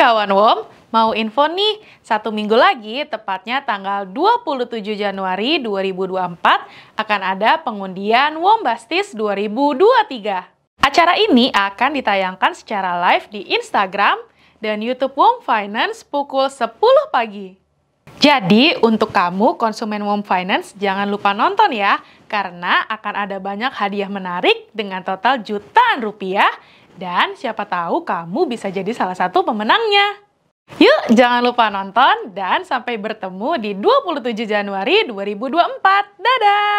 Kawan Wom, mau info nih, satu minggu lagi, tepatnya tanggal 27 Januari 2024, akan ada pengundian Wombastis 2023. Acara ini akan ditayangkan secara live di Instagram dan YouTube Wom Finance pukul 10 pagi. Jadi, untuk kamu konsumen Wom Finance, jangan lupa nonton ya, karena akan ada banyak hadiah menarik dengan total jutaan rupiah dan siapa tahu kamu bisa jadi salah satu pemenangnya. Yuk, jangan lupa nonton dan sampai bertemu di 27 Januari 2024. Dadah!